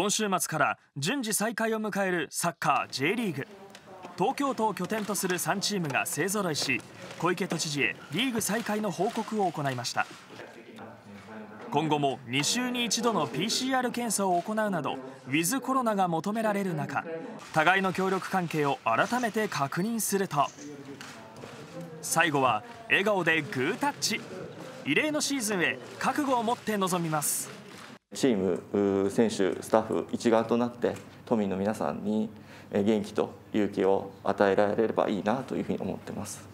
今週末から順次再開を迎えるサッカー J リーグ東京都を拠点とする3チームが勢ぞろいし小池都知事へリーグ再開の報告を行いました今後も2週に1度の PCR 検査を行うなどウィズコロナが求められる中互いの協力関係を改めて確認すると最後は笑顔でグータッチ異例のシーズンへ覚悟を持って臨みますチーム、選手、スタッフ一丸となって都民の皆さんに元気と勇気を与えられればいいなというふうに思ってます。